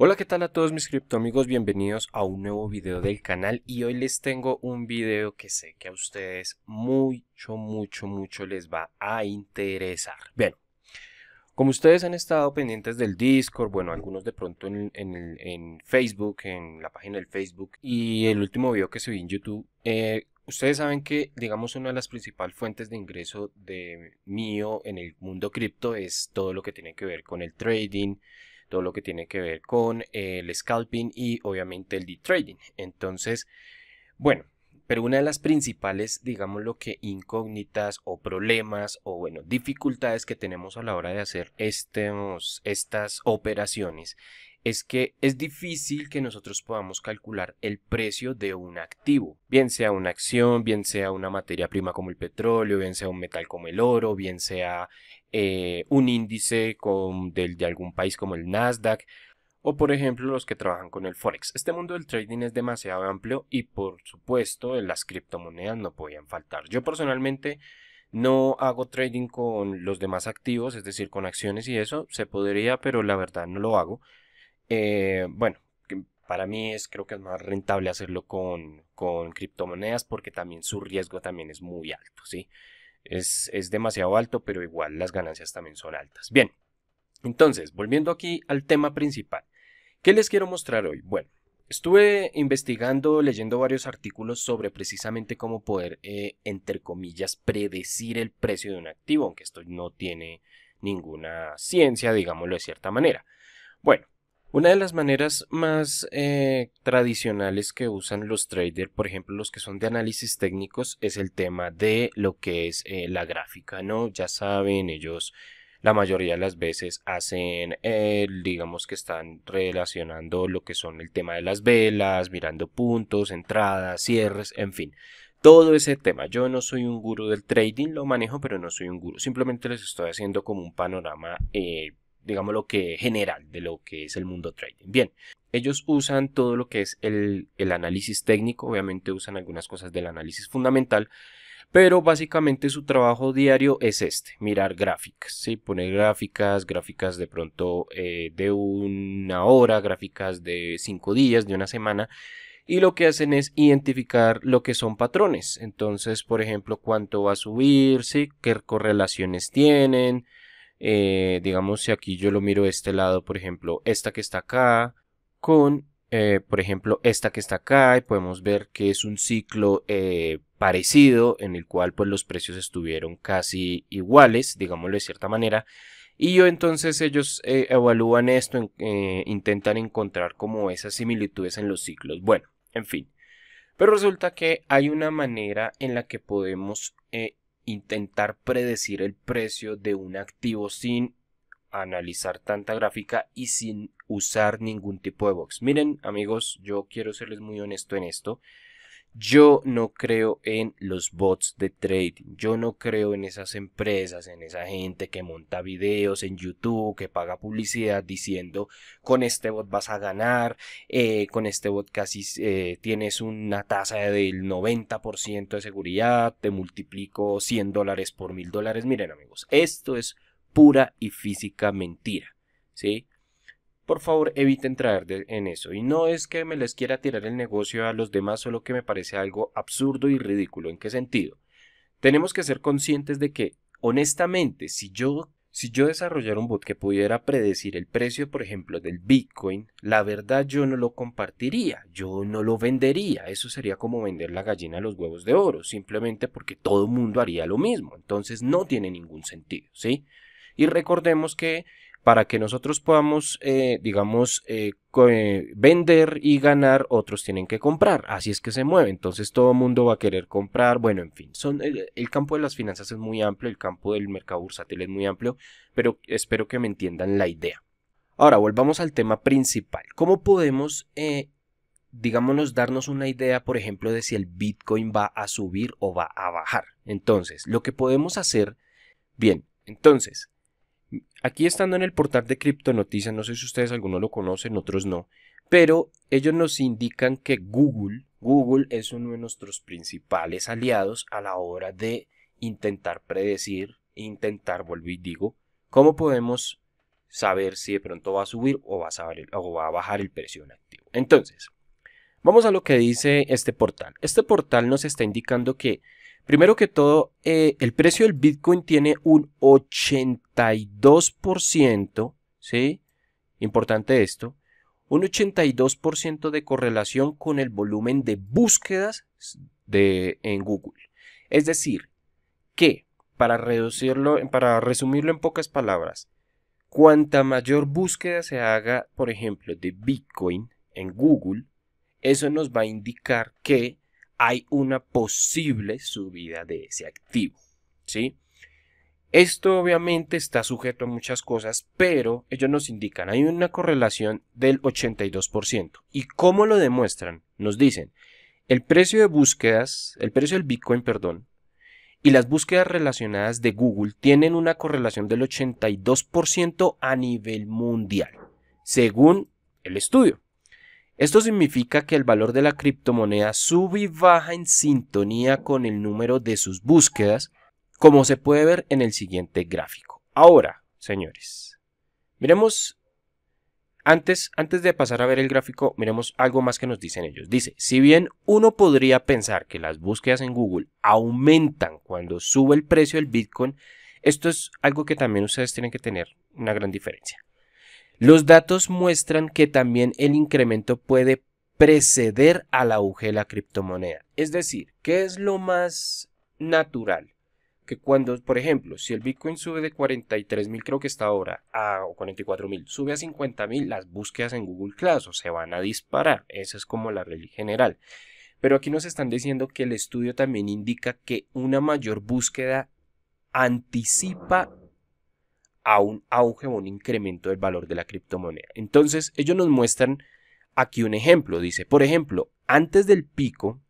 Hola qué tal a todos mis cripto amigos, bienvenidos a un nuevo video del canal y hoy les tengo un video que sé que a ustedes mucho, mucho, mucho les va a interesar. Bueno, como ustedes han estado pendientes del Discord, bueno, algunos de pronto en, Facebook, en la página del Facebook y el último video que subí en YouTube, eh, ustedes saben que, digamos, una de las principales fuentes de ingreso de mío en el mundo cripto es todo lo que tiene que ver con el trading, todo lo que tiene que ver con el scalping y obviamente el de trading. Entonces, bueno, pero una de las principales, digamos lo que incógnitas o problemas o bueno, dificultades que tenemos a la hora de hacer estas operaciones es que es difícil que nosotros podamos calcular el precio de un activo, bien sea una acción, bien sea una materia prima como el petróleo, bien sea un metal como el oro, bien sea eh, un índice con, de algún país como el Nasdaq o por ejemplo los que trabajan con el Forex. Este mundo del trading es demasiado amplio y por supuesto las criptomonedas no podían faltar. Yo personalmente no hago trading con los demás activos, es decir, con acciones y eso, se podría, pero la verdad no lo hago. Eh, bueno, para mí es creo que es más rentable hacerlo con, criptomonedas porque también su riesgo también es muy alto, ¿sí? sí es, demasiado alto, pero igual las ganancias también son altas. Bien, entonces, volviendo aquí al tema principal, ¿qué les quiero mostrar hoy? Bueno, Estuve investigando, leyendo varios artículos sobre precisamente cómo poder, eh, entre comillas, predecir el precio de un activo, aunque esto no tiene ninguna ciencia, digámoslo de cierta manera. Bueno, una de las maneras más eh, tradicionales que usan los traders, por ejemplo los que son de análisis técnicos, es el tema de lo que es eh, la gráfica, ¿no? Ya saben, ellos la mayoría de las veces hacen, eh, digamos que están relacionando lo que son el tema de las velas, mirando puntos, entradas, cierres, en fin. Todo ese tema. Yo no soy un gurú del trading, lo manejo, pero no soy un gurú. Simplemente les estoy haciendo como un panorama digamos, lo que general de lo que es el mundo trading. Bien, ellos usan todo lo que es el, análisis técnico, obviamente usan algunas cosas del análisis fundamental, pero básicamente su trabajo diario es este, mirar gráficas, poner gráficas, gráficas de pronto eh, de una hora, gráficas de cinco días, de una semana, y lo que hacen es identificar lo que son patrones, entonces por ejemplo cuánto va a subir, qué correlaciones tienen, eh, digamos, si aquí yo lo miro de este lado, por ejemplo, esta que está acá, con, eh, por ejemplo, esta que está acá, y podemos ver que es un ciclo eh, parecido, en el cual pues los precios estuvieron casi iguales, digámoslo de cierta manera, y yo, entonces ellos evalúan esto, intentan encontrar como esas similitudes en los ciclos. Bueno, en fin. Pero resulta que hay una manera en la que podemos intentar predecir el precio de un activo sin analizar tanta gráfica y sin usar ningún tipo de box. Miren amigos, yo quiero serles muy honesto en esto. Yo no creo en los bots de trading, yo no creo en esas empresas, en esa gente que monta videos en YouTube, que paga publicidad diciendo con este bot vas a ganar, eh, con este bot casi eh, tienes una tasa del 90% de seguridad, te multiplico 100 dólares por 1000 dólares. Miren amigos, esto es pura y física mentira, ¿sí? por favor eviten traer en eso. Y no es que me les quiera tirar el negocio a los demás, solo que me parece algo absurdo y ridículo. ¿En qué sentido? Tenemos que ser conscientes de que, honestamente, si yo, si yo desarrollara un bot que pudiera predecir el precio, por ejemplo, del Bitcoin, la verdad yo no lo compartiría, yo no lo vendería. Eso sería como vender la gallina a los huevos de oro, simplemente porque todo el mundo haría lo mismo. Entonces no tiene ningún sentido, ¿sí? Y recordemos que para que nosotros podamos, eh, digamos, eh, eh, vender y ganar, otros tienen que comprar. Así es que se mueve. Entonces todo el mundo va a querer comprar. Bueno, en fin, son, el, campo de las finanzas es muy amplio, el campo del mercado bursátil es muy amplio, pero espero que me entiendan la idea. Ahora, volvamos al tema principal. ¿Cómo podemos, eh, digámonos, darnos una idea, por ejemplo, de si el Bitcoin va a subir o va a bajar? Entonces, lo que podemos hacer, bien, entonces, Aquí estando en el portal de Criptonoticias, no sé si ustedes algunos lo conocen, otros no, pero ellos nos indican que Google, Google es uno de nuestros principales aliados a la hora de intentar predecir, intentar, vuelvo y digo, cómo podemos saber si de pronto va a subir o va a, bajar el precio en activo. Entonces, vamos a lo que dice este portal. Este portal nos está indicando que Primero que todo, eh, el precio del Bitcoin tiene un 82%, ¿sí? Importante esto, un 82% de correlación con el volumen de búsquedas de, en Google. Es decir, que, para reducirlo, para resumirlo en pocas palabras, cuanta mayor búsqueda se haga, por ejemplo, de Bitcoin en Google, eso nos va a indicar que hay una posible subida de ese activo. ¿sí? Esto obviamente está sujeto a muchas cosas, pero ellos nos indican, hay una correlación del 82%. ¿Y cómo lo demuestran? Nos dicen, el precio de búsquedas, el precio del Bitcoin, perdón, y las búsquedas relacionadas de Google tienen una correlación del 82% a nivel mundial, según el estudio. Esto significa que el valor de la criptomoneda sube y baja en sintonía con el número de sus búsquedas, como se puede ver en el siguiente gráfico. Ahora, señores, miremos antes, antes, de pasar a ver el gráfico, miremos algo más que nos dicen ellos. Dice, si bien uno podría pensar que las búsquedas en Google aumentan cuando sube el precio del Bitcoin, esto es algo que también ustedes tienen que tener una gran diferencia. Los datos muestran que también el incremento puede preceder al auge de la criptomoneda. Es decir, ¿qué es lo más natural? Que cuando, por ejemplo, si el Bitcoin sube de 43.000, mil, creo que está ahora, o 44 mil, sube a 50.000, mil, las búsquedas en Google Class o se van a disparar. Esa es como la regla general. Pero aquí nos están diciendo que el estudio también indica que una mayor búsqueda anticipa a un auge o un incremento del valor de la criptomoneda. Entonces, ellos nos muestran aquí un ejemplo. Dice, por ejemplo, antes del pico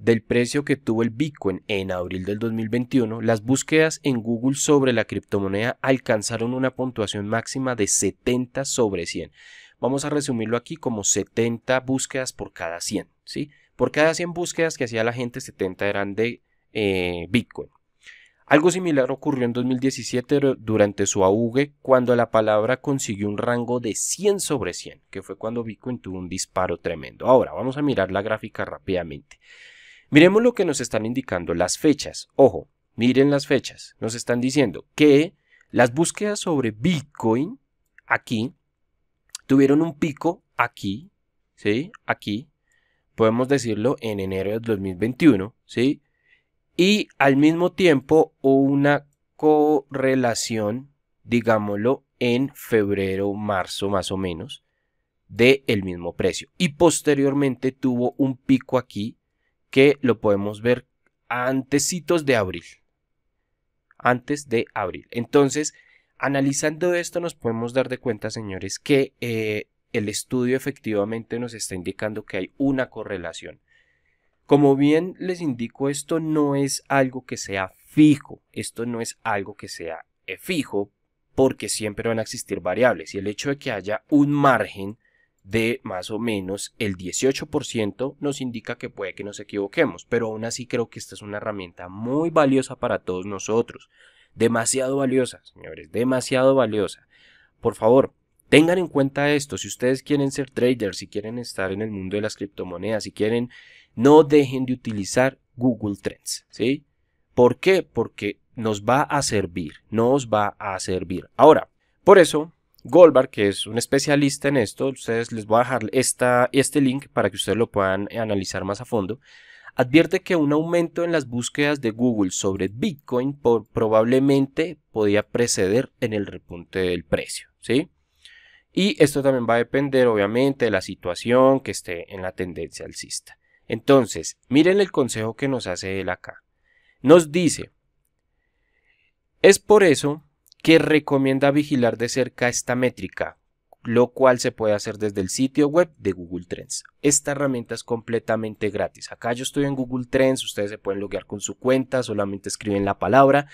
del precio que tuvo el Bitcoin en abril del 2021, las búsquedas en Google sobre la criptomoneda alcanzaron una puntuación máxima de 70 sobre 100. Vamos a resumirlo aquí como 70 búsquedas por cada 100, ¿sí? Por cada 100 búsquedas que hacía la gente, 70 eran de eh, Bitcoin. Algo similar ocurrió en 2017 durante su auge cuando la palabra consiguió un rango de 100 sobre 100, que fue cuando Bitcoin tuvo un disparo tremendo. Ahora vamos a mirar la gráfica rápidamente. Miremos lo que nos están indicando las fechas. Ojo, miren las fechas. Nos están diciendo que las búsquedas sobre Bitcoin aquí tuvieron un pico aquí, ¿sí? Aquí, podemos decirlo en enero de 2021, ¿sí? y al mismo tiempo una correlación, digámoslo, en febrero, marzo más o menos, del mismo precio. Y posteriormente tuvo un pico aquí que lo podemos ver antecitos de abril. Antes de abril. Entonces, analizando esto nos podemos dar de cuenta, señores, que eh, el estudio efectivamente nos está indicando que hay una correlación como bien les indico, esto no es algo que sea fijo, esto no es algo que sea eh, fijo, porque siempre van a existir variables y el hecho de que haya un margen de más o menos el 18% nos indica que puede que nos equivoquemos, pero aún así creo que esta es una herramienta muy valiosa para todos nosotros, demasiado valiosa, señores, demasiado valiosa. Por favor, tengan en cuenta esto, si ustedes quieren ser traders, si quieren estar en el mundo de las criptomonedas, si quieren no dejen de utilizar Google Trends, ¿sí? ¿Por qué? Porque nos va a servir, nos va a servir. Ahora, por eso, Goldberg, que es un especialista en esto, ustedes les voy a dejar este link para que ustedes lo puedan analizar más a fondo, advierte que un aumento en las búsquedas de Google sobre Bitcoin por, probablemente podía preceder en el repunte del precio, ¿sí? Y esto también va a depender, obviamente, de la situación que esté en la tendencia alcista. Entonces, miren el consejo que nos hace él acá. Nos dice, es por eso que recomienda vigilar de cerca esta métrica, lo cual se puede hacer desde el sitio web de Google Trends. Esta herramienta es completamente gratis. Acá yo estoy en Google Trends, ustedes se pueden loguear con su cuenta, solamente escriben la palabra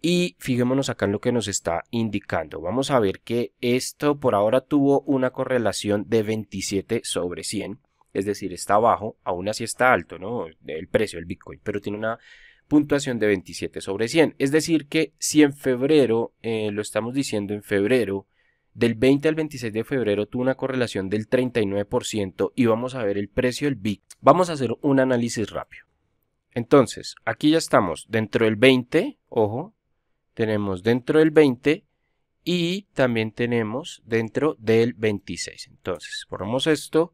y fijémonos acá en lo que nos está indicando. Vamos a ver que esto por ahora tuvo una correlación de 27 sobre 100 es decir, está abajo, aún así está alto, ¿no? El precio del Bitcoin, pero tiene una puntuación de 27 sobre 100. Es decir, que si en febrero, eh, lo estamos diciendo en febrero, del 20 al 26 de febrero tuvo una correlación del 39% y vamos a ver el precio del Bitcoin. Vamos a hacer un análisis rápido. Entonces, aquí ya estamos dentro del 20, ojo, tenemos dentro del 20 y también tenemos dentro del 26. Entonces, ponemos esto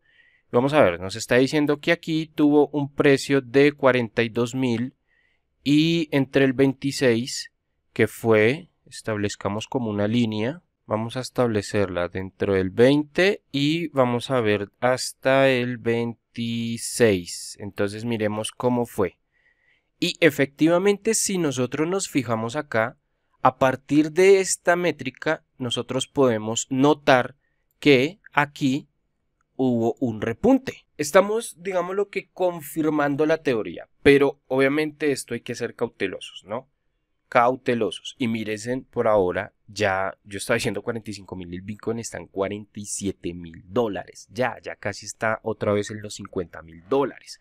Vamos a ver, nos está diciendo que aquí tuvo un precio de 42,000 y entre el 26 que fue, establezcamos como una línea, vamos a establecerla dentro del 20 y vamos a ver hasta el 26. Entonces miremos cómo fue. Y efectivamente si nosotros nos fijamos acá, a partir de esta métrica nosotros podemos notar que aquí hubo un repunte. Estamos, digamos lo que confirmando la teoría, pero obviamente esto hay que ser cautelosos, ¿no? Cautelosos. Y miren, por ahora ya, yo estaba diciendo 45 mil, el Bitcoin están 47 mil dólares. Ya, ya casi está otra vez en los 50 mil dólares.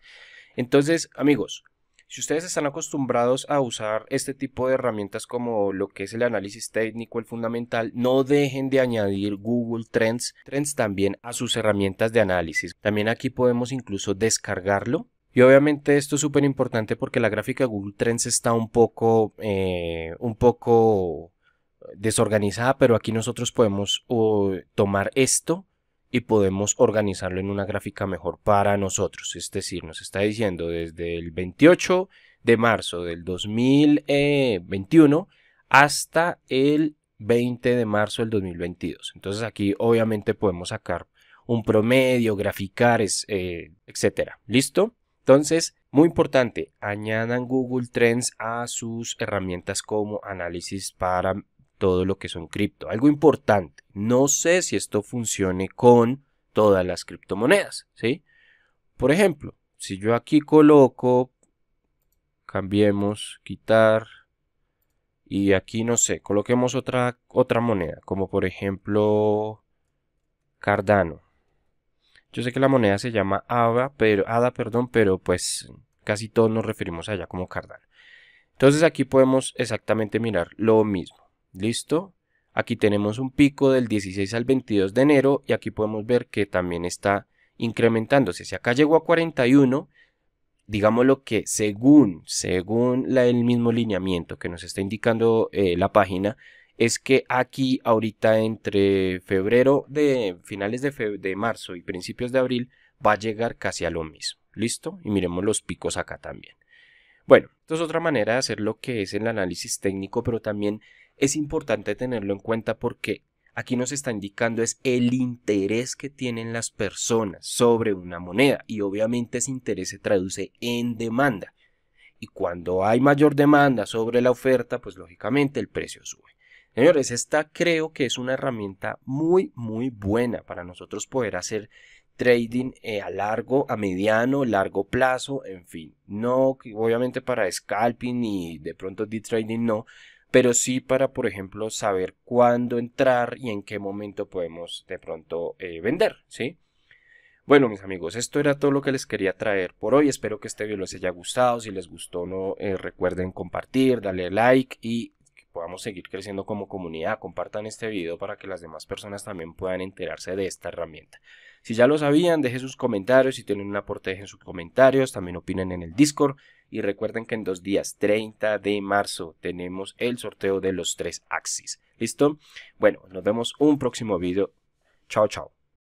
Entonces, amigos, si ustedes están acostumbrados a usar este tipo de herramientas como lo que es el análisis técnico, el fundamental, no dejen de añadir Google Trends, Trends también a sus herramientas de análisis. También aquí podemos incluso descargarlo y obviamente esto es súper importante porque la gráfica Google Trends está un poco, eh, un poco eh, desorganizada, pero aquí nosotros podemos tomar esto y podemos organizarlo en una gráfica mejor para nosotros. Es decir, nos está diciendo desde el 28 de marzo del 2021 hasta el 20 de marzo del 2022. Entonces aquí obviamente podemos sacar un promedio, graficar, etc. Eh, etcétera. ¿Listo? Entonces, muy importante, añadan Google Trends a sus herramientas como análisis para todo lo que son cripto. Algo importante, no sé si esto funcione con todas las criptomonedas, ¿sí? Por ejemplo, si yo aquí coloco, cambiemos, quitar, y aquí no sé, coloquemos otra, otra moneda, como por ejemplo Cardano. Yo sé que la moneda se llama ADA, pero, ADA, perdón, pero pues casi todos nos referimos allá como Cardano. Entonces aquí podemos exactamente mirar lo mismo. ¿Listo? Aquí tenemos un pico del 16 al 22 de enero y aquí podemos ver que también está incrementándose. Si acá llegó a 41, digamos lo que según, según la, el mismo lineamiento que nos está indicando eh, la página, es que aquí ahorita entre febrero de finales de, de marzo y principios de abril va a llegar casi a lo mismo. ¿Listo? Y miremos los picos acá también. Bueno, esto es otra manera de hacer lo que es el análisis técnico, pero también es importante tenerlo en cuenta porque aquí nos está indicando es el interés que tienen las personas sobre una moneda y obviamente ese interés se traduce en demanda. Y cuando hay mayor demanda sobre la oferta, pues lógicamente el precio sube. Señores, esta creo que es una herramienta muy, muy buena para nosotros poder hacer trading eh, a largo, a mediano, largo plazo, en fin. No, obviamente para scalping y de pronto de trading no, pero sí para, por ejemplo, saber cuándo entrar y en qué momento podemos de pronto eh, vender, ¿sí? Bueno, mis amigos, esto era todo lo que les quería traer por hoy. Espero que este video les haya gustado. Si les gustó, no eh, recuerden compartir, darle like y que podamos seguir creciendo como comunidad. Compartan este video para que las demás personas también puedan enterarse de esta herramienta. Si ya lo sabían, dejen sus comentarios. Si tienen un aporte, dejen sus comentarios. También opinen en el Discord. Y recuerden que en dos días, 30 de marzo, tenemos el sorteo de los tres Axis. ¿Listo? Bueno, nos vemos un próximo video. Chao, chao.